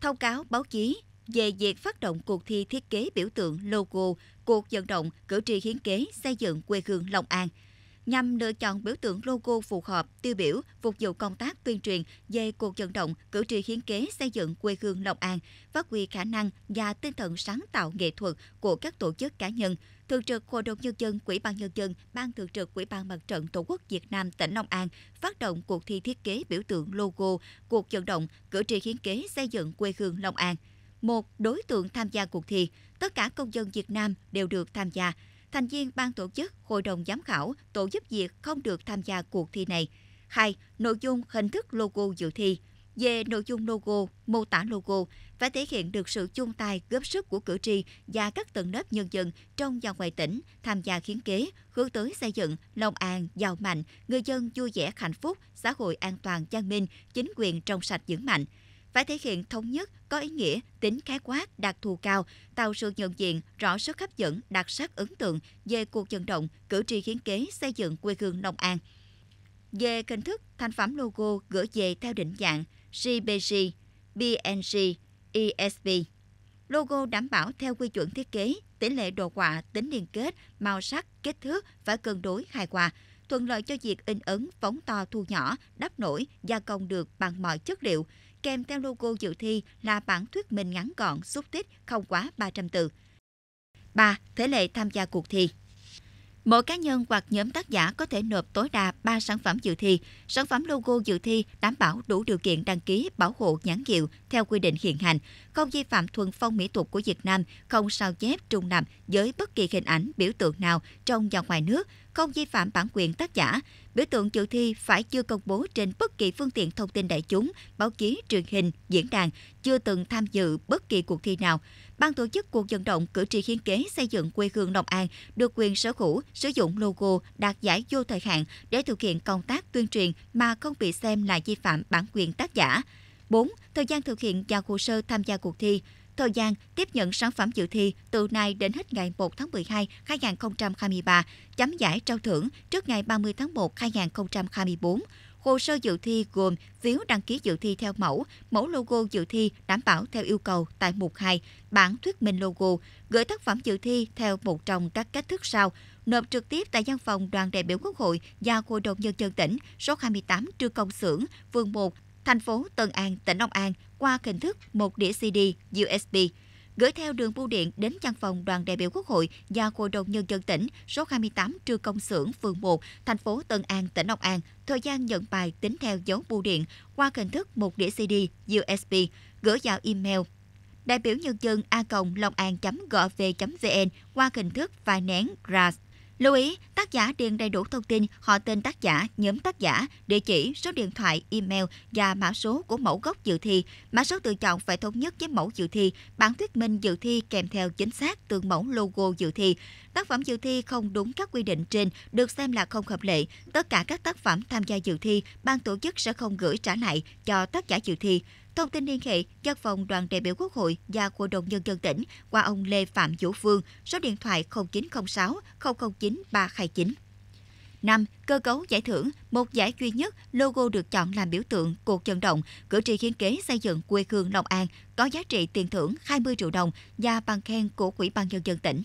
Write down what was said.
thông cáo báo chí về việc phát động cuộc thi thiết kế biểu tượng logo cuộc vận động cử tri hiến kế xây dựng quê hương Long An – nhằm lựa chọn biểu tượng logo phù hợp, tiêu biểu, phục vụ công tác tuyên truyền về cuộc vận động cử tri hiến kế xây dựng quê hương Long An, phát huy khả năng và tinh thần sáng tạo nghệ thuật của các tổ chức cá nhân, Thường trực Hội đồng Nhân dân, Quỹ ban Nhân dân, Ban Thường trực Quỹ ban Mặt trận Tổ quốc Việt Nam tỉnh Long An phát động cuộc thi thiết kế biểu tượng logo, cuộc vận động cử tri hiến kế xây dựng quê hương Long An. Một đối tượng tham gia cuộc thi, tất cả công dân Việt Nam đều được tham gia thành viên ban tổ chức, hội đồng giám khảo, tổ giúp việc không được tham gia cuộc thi này. 2. Nội dung hình thức logo dự thi. Về nội dung logo, mô tả logo phải thể hiện được sự chung tay góp sức của cử tri và các tầng lớp nhân dân trong và ngoài tỉnh tham gia hiến kế, hướng tới xây dựng Long An giàu mạnh, người dân vui vẻ hạnh phúc, xã hội an toàn văn minh, chính quyền trong sạch vững mạnh phải thể hiện thống nhất, có ý nghĩa, tính khái quát, đặc thù cao, tạo sự nhận diện, rõ sức hấp dẫn, đặc sắc ấn tượng về cuộc vận động cử tri hiến kế xây dựng quê hương Long An. Về hình thức, thành phẩm logo gửi về theo định dạng GBG, BNG, ESB. Logo đảm bảo theo quy chuẩn thiết kế, tỷ lệ đồ họa, tính liên kết, màu sắc, kích thước phải cân đối hài hòa, thuận lợi cho việc in ấn, phóng to thu nhỏ, đắp nổi, gia công được bằng mọi chất liệu, kèm theo logo dự thi là bản thuyết minh ngắn gọn, xúc tích không quá 300 từ. 3. Thể lệ tham gia cuộc thi Mỗi cá nhân hoặc nhóm tác giả có thể nộp tối đa 3 sản phẩm dự thi. Sản phẩm logo dự thi đảm bảo đủ điều kiện đăng ký bảo hộ nhãn hiệu theo quy định hiện hành, không vi phạm thuần phong mỹ tục của Việt Nam, không sao chép trùng nằm với bất kỳ hình ảnh biểu tượng nào trong và ngoài nước, không vi phạm bản quyền tác giả, biểu tượng dự thi phải chưa công bố trên bất kỳ phương tiện thông tin đại chúng, báo chí, truyền hình, diễn đàn, chưa từng tham dự bất kỳ cuộc thi nào. Ban tổ chức cuộc vận động cử tri hiến kế xây dựng quê hương Long An được quyền sở hữu sử dụng logo đạt giải vô thời hạn để thực hiện công tác tuyên truyền mà không bị xem là vi phạm bản quyền tác giả. 4. Thời gian thực hiện và hồ sơ tham gia cuộc thi. Thời gian tiếp nhận sản phẩm dự thi từ nay đến hết ngày 1 tháng 12 2023, chấm giải trao thưởng trước ngày 30 tháng 1 2024. Hồ sơ dự thi gồm phiếu đăng ký dự thi theo mẫu, mẫu logo dự thi đảm bảo theo yêu cầu tại mục 2, bản thuyết minh logo, gửi tác phẩm dự thi theo một trong các cách thức sau, nộp trực tiếp tại văn phòng đoàn đại biểu Quốc hội và Hội đồng Nhân dân tỉnh số 28 trương Công Xưởng, phường 1, thành phố Tân An, tỉnh Long An qua hình thức một đĩa CD USB gửi theo đường bưu điện đến văn phòng đoàn đại biểu Quốc hội và Hội đồng Nhân dân tỉnh số 28 trương Công Xưởng, phường 1, thành phố Tân An, tỉnh Long An, thời gian nhận bài tính theo dấu bưu điện qua hình thức một đĩa CD USB gửi vào email đại biểu nhân dân a cộng long an gov vn qua hình thức vài nén RAS Lưu ý, tác giả điền đầy đủ thông tin họ tên tác giả, nhóm tác giả, địa chỉ, số điện thoại, email và mã số của mẫu gốc dự thi. Mã số tự chọn phải thống nhất với mẫu dự thi, bản thuyết minh dự thi kèm theo chính xác từ mẫu logo dự thi. Tác phẩm dự thi không đúng các quy định trên được xem là không hợp lệ. Tất cả các tác phẩm tham gia dự thi, ban tổ chức sẽ không gửi trả lại cho tác giả dự thi. Thông tin liên hệ văn phòng đoàn đại biểu Quốc hội và Hội đồng Nhân dân tỉnh qua ông Lê Phạm Vũ Phương, số điện thoại 0906 009 329. 5. Cơ cấu giải thưởng, một giải duy nhất, logo được chọn làm biểu tượng cuộc vận động cử tri hiến kế xây dựng quê hương Long An có giá trị tiền thưởng 20 triệu đồng và bằng khen của Quỹ ban nhân dân tỉnh.